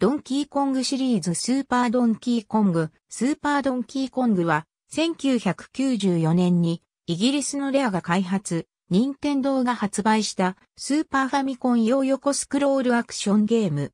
ドンキーコングシリーズスーパードンキーコング、スーパードンキーコングは、1994年にイギリスのレアが開発、任天堂が発売したスーパーファミコン用横スクロールアクションゲーム。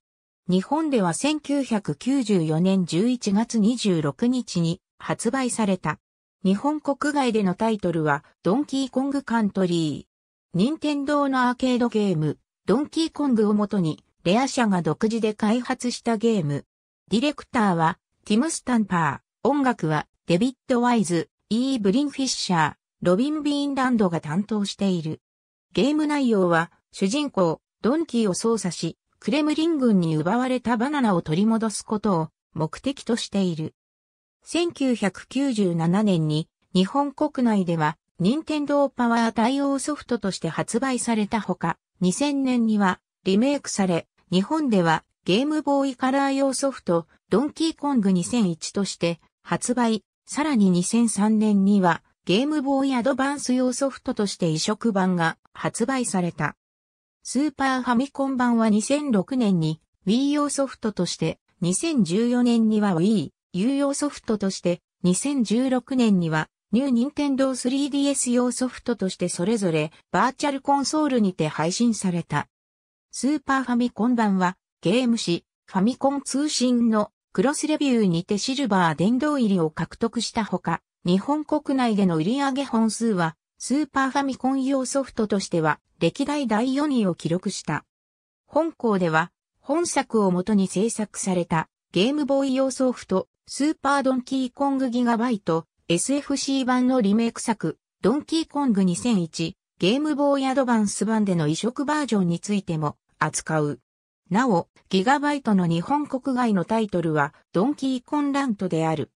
日本では1994年11月26日に発売された。日本国外でのタイトルはドンキーコングカントリー。任天堂のアーケードゲーム、ドンキーコングをもとにレア社が独自で開発したゲーム。ディレクターは、ティム・スタンパー、音楽は、デビッド・ワイズ、イー・ブリンフィッシャー、ロビン・ビーンランドが担当している。ゲーム内容は、主人公、ドンキーを操作し、クレムリン軍に奪われたバナナを取り戻すことを目的としている。1997年に日本国内では任天堂パワー対応ソフトとして発売されたほか、2000年にはリメイクされ日本ではゲームボーイカラー用ソフト、ドンキーコング2001として発売、さらに2003年にはゲームボーイアドバンス用ソフトとして移植版が発売された。スーパーファミコン版は2006年に Wii 用ソフトとして、2014年には Wii、U 用ソフトとして、2016年にはニューニンテンドー 3DS 用ソフトとしてそれぞれバーチャルコンソールにて配信された。スーパーファミコン版は、ゲーム誌、ファミコン通信のクロスレビューにてシルバー殿堂入りを獲得したほか、日本国内での売上本数は、スーパーファミコン用ソフトとしては、歴代第4位を記録した。本校では、本作をもとに制作された、ゲームボーイ用ソフト、スーパードンキーコングギガバイト、SFC 版のリメイク作、ドンキーコング2001、ゲームボーイアドバンス版での移植バージョンについても、扱う。なお、ギガバイトの日本国外のタイトルは、ドンキーコンラントである。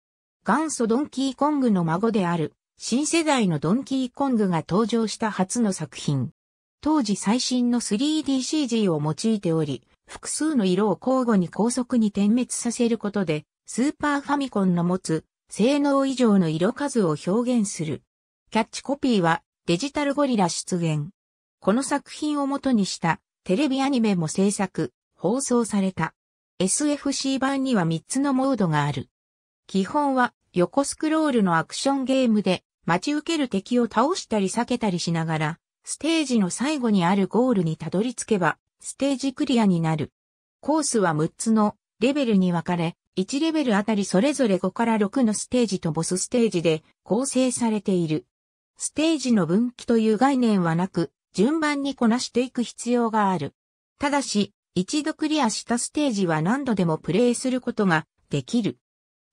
元祖ドンキーコングの孫である、新世代のドンキーコングが登場した初の作品。当時最新の 3DCG を用いており、複数の色を交互に高速に点滅させることで、スーパーファミコンの持つ性能以上の色数を表現する。キャッチコピーはデジタルゴリラ出現。この作品を元にしたテレビアニメも制作、放送された。SFC 版には3つのモードがある。基本は横スクロールのアクションゲームで待ち受ける敵を倒したり避けたりしながら、ステージの最後にあるゴールにたどり着けば、ステージクリアになる。コースは6つのレベルに分かれ、1レベルあたりそれぞれ5から6のステージとボスステージで構成されている。ステージの分岐という概念はなく、順番にこなしていく必要がある。ただし、一度クリアしたステージは何度でもプレイすることができる。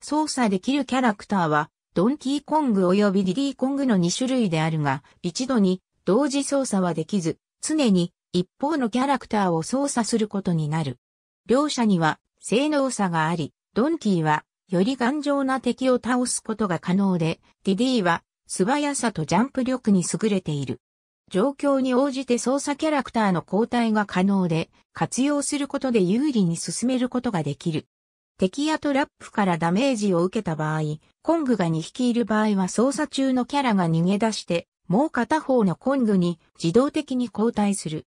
操作できるキャラクターは、ドンキーコング及びディディーコングの2種類であるが、一度に同時操作はできず、常に一方のキャラクターを操作することになる。両者には性能差があり、ドンキーはより頑丈な敵を倒すことが可能で、ディディーは素早さとジャンプ力に優れている。状況に応じて操作キャラクターの交代が可能で、活用することで有利に進めることができる。敵やトラップからダメージを受けた場合、コングが2匹いる場合は操作中のキャラが逃げ出して、もう片方のコングに自動的に交代する。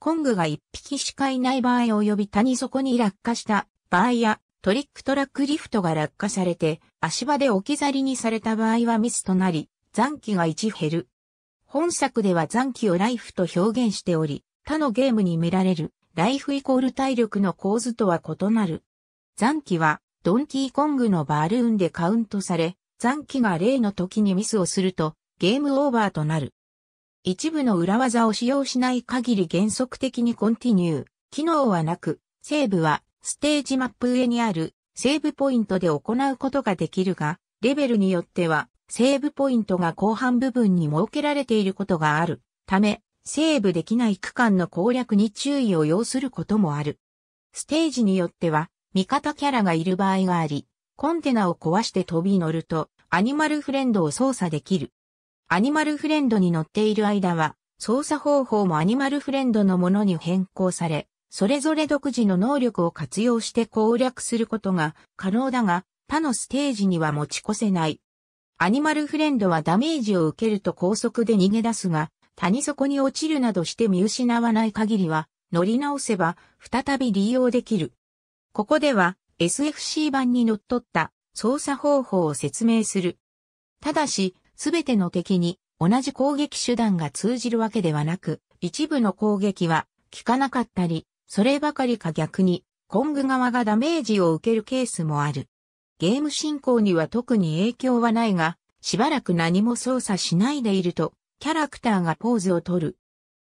コングが1匹しかいない場合及び谷底に落下した場合や、トリックトラックリフトが落下されて、足場で置き去りにされた場合はミスとなり、残機が1減る。本作では残機をライフと表現しており、他のゲームに見られるライフイコール体力の構図とは異なる。残機はドンキーコングのバルーンでカウントされ、残機が例の時にミスをするとゲームオーバーとなる。一部の裏技を使用しない限り原則的にコンティニュー、機能はなく、セーブはステージマップ上にあるセーブポイントで行うことができるが、レベルによってはセーブポイントが後半部分に設けられていることがあるため、セーブできない区間の攻略に注意を要することもある。ステージによっては、味方キャラがいる場合があり、コンテナを壊して飛び乗ると、アニマルフレンドを操作できる。アニマルフレンドに乗っている間は、操作方法もアニマルフレンドのものに変更され、それぞれ独自の能力を活用して攻略することが可能だが、他のステージには持ち越せないアニマルフレンドはダメージを受けると高速で逃げ出すが、谷底に落ちるなどして見失わない限りは、乗り直せば再び利用できる。ここでは SFC 版に則っった操作方法を説明する。ただし、すべての敵に同じ攻撃手段が通じるわけではなく、一部の攻撃は効かなかったり、そればかりか逆に、コング側がダメージを受けるケースもある。ゲーム進行には特に影響はないが、しばらく何も操作しないでいると、キャラクターがポーズを取る。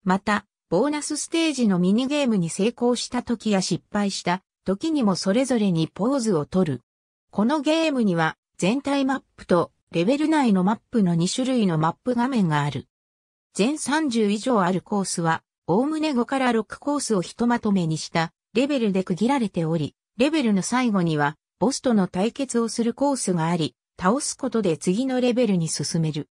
また、ボーナスステージのミニゲームに成功した時や失敗した時にもそれぞれにポーズを取る。このゲームには全体マップとレベル内のマップの2種類のマップ画面がある。全30以上あるコースは、おおむね5から6コースをひとまとめにしたレベルで区切られており、レベルの最後にはボスとの対決をするコースがあり、倒すことで次のレベルに進める。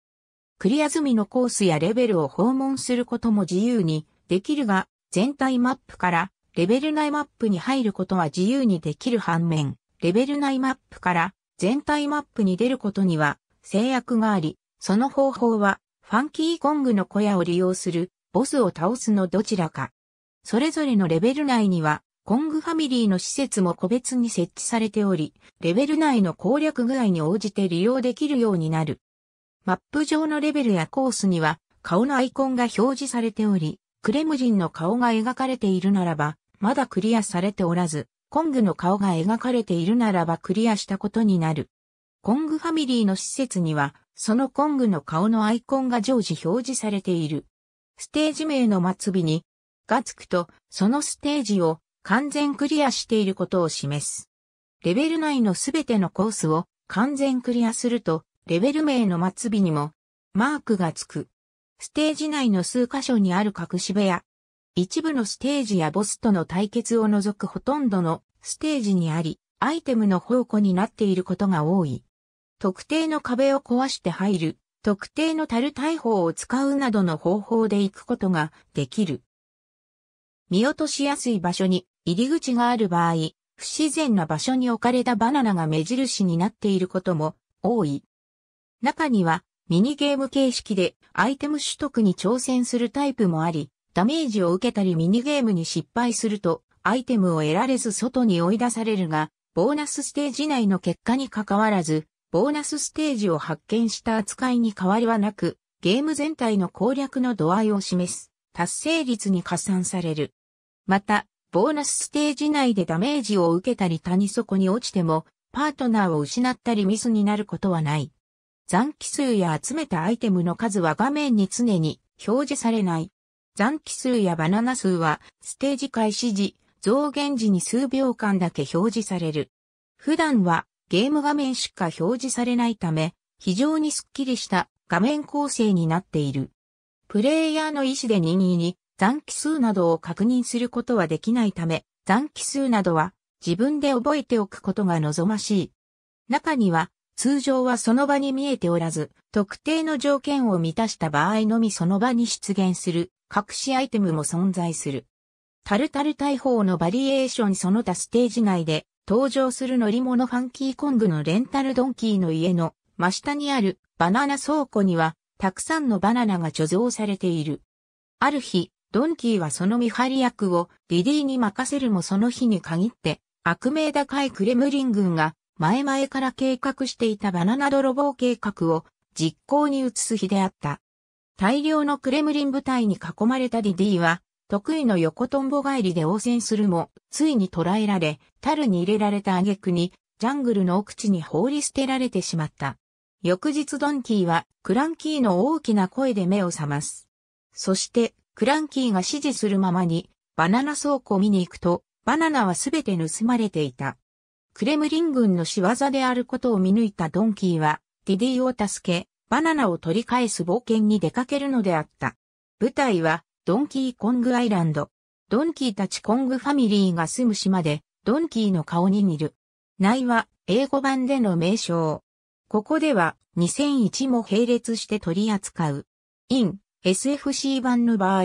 クリア済みのコースやレベルを訪問することも自由にできるが、全体マップからレベル内マップに入ることは自由にできる反面、レベル内マップから全体マップに出ることには制約があり、その方法はファンキーコングの小屋を利用するボスを倒すのどちらか。それぞれのレベル内にはコングファミリーの施設も個別に設置されており、レベル内の攻略具合に応じて利用できるようになる。マップ上のレベルやコースには顔のアイコンが表示されており、クレムジンの顔が描かれているならば、まだクリアされておらず、コングの顔が描かれているならばクリアしたことになる。コングファミリーの施設には、そのコングの顔のアイコンが常時表示されている。ステージ名の末尾に、がつくと、そのステージを完全クリアしていることを示す。レベル内のすべてのコースを完全クリアすると、レベル名の末尾にもマークがつく。ステージ内の数箇所にある隠し部屋。一部のステージやボスとの対決を除くほとんどのステージにあり、アイテムの宝庫になっていることが多い。特定の壁を壊して入る、特定の樽大砲を使うなどの方法で行くことができる。見落としやすい場所に入り口がある場合、不自然な場所に置かれたバナナが目印になっていることも多い。中にはミニゲーム形式でアイテム取得に挑戦するタイプもあり、ダメージを受けたりミニゲームに失敗するとアイテムを得られず外に追い出されるが、ボーナスステージ内の結果に関わらず、ボーナスステージを発見した扱いに変わりはなく、ゲーム全体の攻略の度合いを示す、達成率に加算される。また、ボーナスステージ内でダメージを受けたり谷底に落ちても、パートナーを失ったりミスになることはない。残機数や集めたアイテムの数は画面に常に表示されない。残機数やバナナ数はステージ開始時、増減時に数秒間だけ表示される。普段はゲーム画面しか表示されないため、非常にスッキリした画面構成になっている。プレイヤーの意思で任意に残機数などを確認することはできないため、残機数などは自分で覚えておくことが望ましい。中には、通常はその場に見えておらず、特定の条件を満たした場合のみその場に出現する隠しアイテムも存在する。タルタル大砲のバリエーションその他ステージ内で登場する乗り物ファンキーコングのレンタルドンキーの家の真下にあるバナナ倉庫にはたくさんのバナナが貯蔵されている。ある日、ドンキーはその見張り役をリディに任せるもその日に限って、悪名高いクレムリン軍が前々から計画していたバナナ泥棒計画を実行に移す日であった。大量のクレムリン部隊に囲まれたディディは、得意の横トンボ帰りで応戦するも、ついに捕らえられ、樽に入れられた挙句に、ジャングルの奥地に放り捨てられてしまった。翌日ドンキーは、クランキーの大きな声で目を覚ます。そして、クランキーが指示するままに、バナナ倉庫を見に行くと、バナナはすべて盗まれていた。クレムリン軍の仕業であることを見抜いたドンキーは、ディディを助け、バナナを取り返す冒険に出かけるのであった。舞台は、ドンキーコングアイランド。ドンキーたちコングファミリーが住む島で、ドンキーの顔に似る。内は、英語版での名称。ここでは、2001も並列して取り扱う。イン、SFC 版の場合、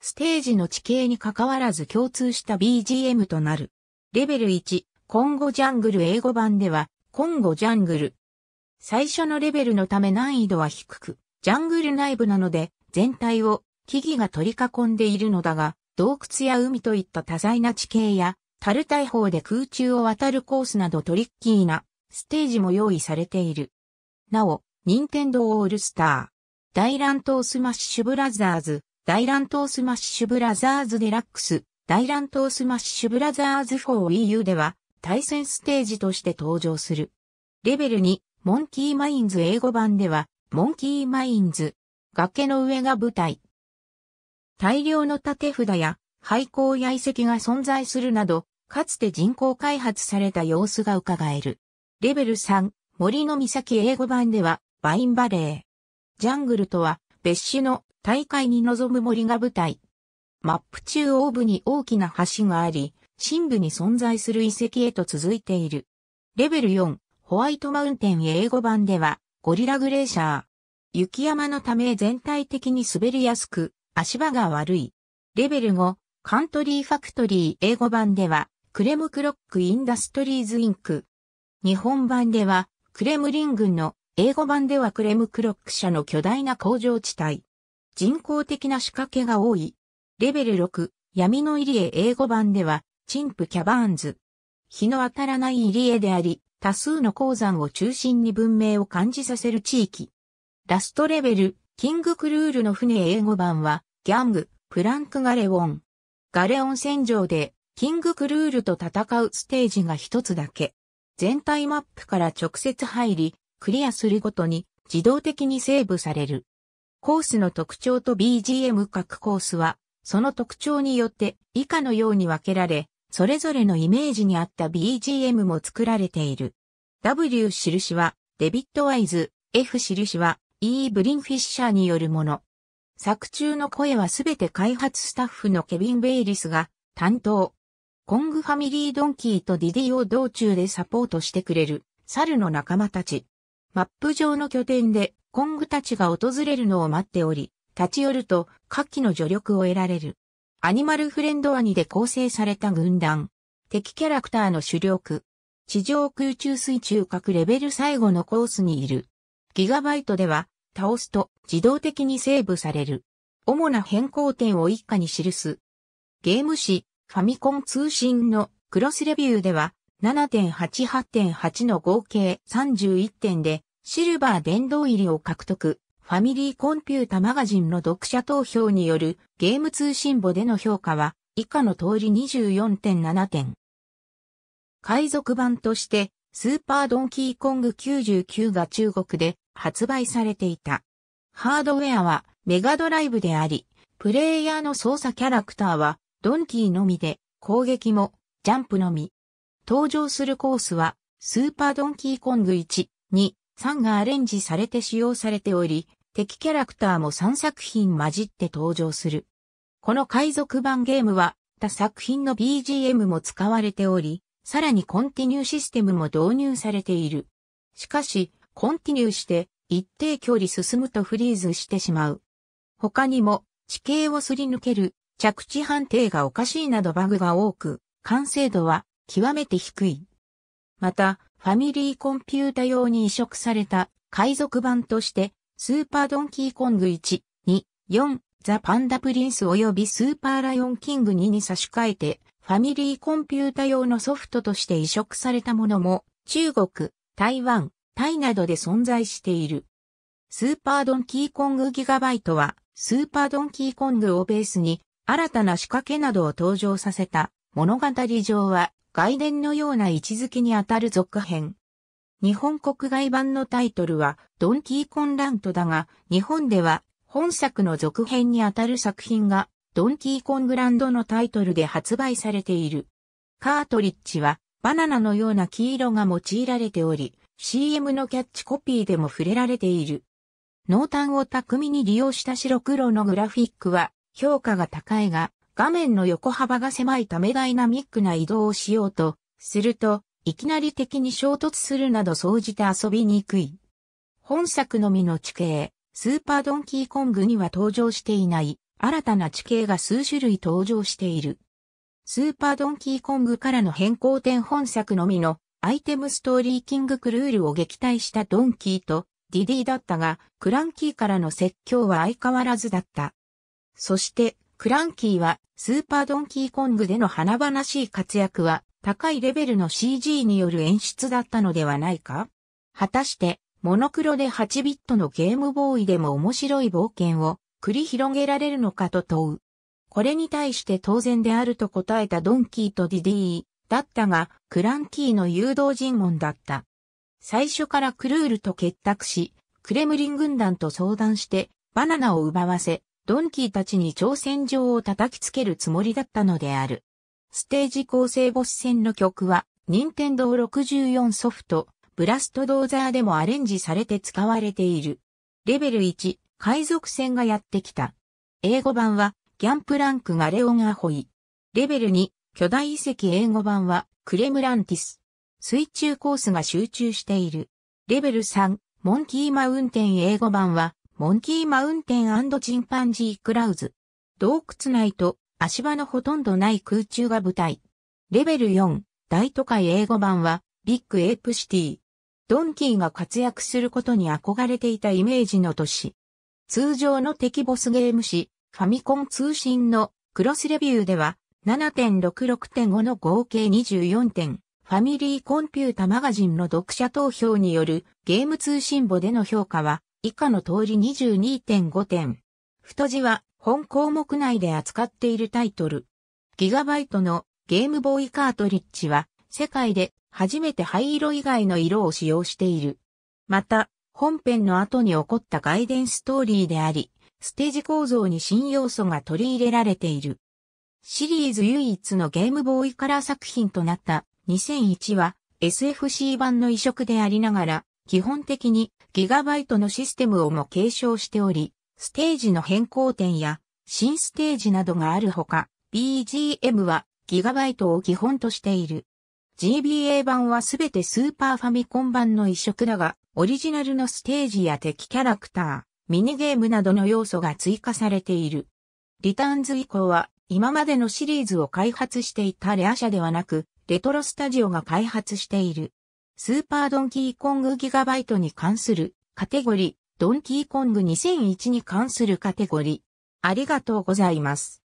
ステージの地形に関わらず共通した BGM となる。レベル1、コンゴジャングル英語版では、コンゴジャングル。最初のレベルのため難易度は低く、ジャングル内部なので、全体を木々が取り囲んでいるのだが、洞窟や海といった多彩な地形や、タル大砲で空中を渡るコースなどトリッキーなステージも用意されている。なお、ニンテンドーオールスター。大乱闘スマッシュブラザーズ、大乱闘スマッシュブラザーズデラックス、大乱闘スマッシュブラザーズ 4EU では、対戦ステージとして登場する。レベル2、モンキーマインズ英語版では、モンキーマインズ、崖の上が舞台。大量の縦札や、廃校や遺跡が存在するなど、かつて人口開発された様子が伺える。レベル3、森の岬英語版では、バインバレー。ジャングルとは別種の大会に臨む森が舞台。マップ中央部に大きな橋があり、深部に存在する遺跡へと続いている。レベル4、ホワイトマウンテン英語版では、ゴリラグレーシャー。雪山のため全体的に滑りやすく、足場が悪い。レベル5、カントリーファクトリー英語版では、クレムクロックインダストリーズインク。日本版では、クレムリン軍の英語版ではクレムクロック社の巨大な工場地帯。人工的な仕掛けが多い。レベル6、闇の入江英語版では、チンプキャバーンズ。日の当たらない入江であり、多数の鉱山を中心に文明を感じさせる地域。ラストレベル、キングクルールの船英語版は、ギャング、プランクガレオン。ガレオン戦場で、キングクルールと戦うステージが一つだけ。全体マップから直接入り、クリアするごとに自動的にセーブされる。コースの特徴と BGM 各コースは、その特徴によって以下のように分けられ、それぞれのイメージに合った BGM も作られている。W 印はデビットワイズ、F 印は E ブリンフィッシャーによるもの。作中の声はすべて開発スタッフのケビン・ベイリスが担当。コングファミリードンキーとディディを道中でサポートしてくれる猿の仲間たち。マップ上の拠点で、コングたちが訪れるのを待っており、立ち寄ると、下記の助力を得られる。アニマルフレンドワニで構成された軍団。敵キャラクターの主力。地上空中水中核レベル最後のコースにいる。ギガバイトでは、倒すと自動的にセーブされる。主な変更点を一家に記す。ゲーム誌、ファミコン通信のクロスレビューでは、7.88.8の合計31点で、シルバー殿堂入りを獲得、ファミリーコンピュータマガジンの読者投票によるゲーム通信簿での評価は以下の通り24.7点。海賊版としてスーパードンキーコング99が中国で発売されていた。ハードウェアはメガドライブであり、プレイヤーの操作キャラクターはドンキーのみで攻撃もジャンプのみ。登場するコースはスーパードンキーコング1、2、3がアレンジされて使用されており、敵キャラクターも3作品混じって登場する。この海賊版ゲームは、他作品の BGM も使われており、さらにコンティニューシステムも導入されている。しかし、コンティニューして一定距離進むとフリーズしてしまう。他にも地形をすり抜ける、着地判定がおかしいなどバグが多く、完成度は極めて低い。また、ファミリーコンピュータ用に移植された海賊版として、スーパードンキーコング1、2、4、ザ・パンダ・プリンス及びスーパーライオン・キング2に差し替えて、ファミリーコンピュータ用のソフトとして移植されたものも、中国、台湾、タイなどで存在している。スーパードンキーコングギガバイトは、スーパードンキーコングをベースに、新たな仕掛けなどを登場させた物語上は、外伝のような位置づけにあたる続編。日本国外版のタイトルはドンキーコンラントだが、日本では本作の続編にあたる作品がドンキーコングランドのタイトルで発売されている。カートリッジはバナナのような黄色が用いられており、CM のキャッチコピーでも触れられている。濃淡を巧みに利用した白黒のグラフィックは評価が高いが、画面の横幅が狭いためダイナミックな移動をしようと、すると、いきなり敵に衝突するなど総じて遊びにくい。本作のみの地形、スーパードンキーコングには登場していない、新たな地形が数種類登場している。スーパードンキーコングからの変更点本作のみのアイテムストーリーキングクルールを撃退したドンキーとディディだったが、クランキーからの説教は相変わらずだった。そして、クランキーはスーパードンキーコングでの華々しい活躍は高いレベルの CG による演出だったのではないか果たして、モノクロで8ビットのゲームボーイでも面白い冒険を繰り広げられるのかと問う。これに対して当然であると答えたドンキーとディディーだったが、クランキーの誘導尋問だった。最初からクルールと結託し、クレムリン軍団と相談して、バナナを奪わせ、ドンキーたちに挑戦状を叩きつけるつもりだったのである。ステージ構成ボス戦の曲は、任天堂64ソフト、ブラストドーザーでもアレンジされて使われている。レベル1、海賊船がやってきた。英語版は、ギャンプランクがレオンアホイ。レベル2、巨大遺跡英語版は、クレムランティス。水中コースが集中している。レベル3、モンキーマウンテン英語版は、モンキーマウンテンチンパンジークラウズ。洞窟内と足場のほとんどない空中が舞台。レベル4、大都会英語版は、ビッグエープシティ。ドンキーが活躍することに憧れていたイメージの都市。通常の敵ボスゲーム誌、ファミコン通信のクロスレビューでは、7.66.5の合計24点、ファミリーコンピュータマガジンの読者投票によるゲーム通信簿での評価は、以下の通り22.5点。太字は本項目内で扱っているタイトル。ギガバイトのゲームボーイカートリッジは世界で初めて灰色以外の色を使用している。また、本編の後に起こったガイデンストーリーであり、ステージ構造に新要素が取り入れられている。シリーズ唯一のゲームボーイカラー作品となった2001は SFC 版の移植でありながら、基本的にギガバイトのシステムをも継承しており、ステージの変更点や新ステージなどがあるほか、BGM はギガバイトを基本としている。GBA 版はすべてスーパーファミコン版の移植だが、オリジナルのステージや敵キャラクター、ミニゲームなどの要素が追加されている。リターンズ以降は今までのシリーズを開発していたレア社ではなく、レトロスタジオが開発している。スーパードンキーコングギガバイトに関するカテゴリ、ドンキーコング2001に関するカテゴリ。ありがとうございます。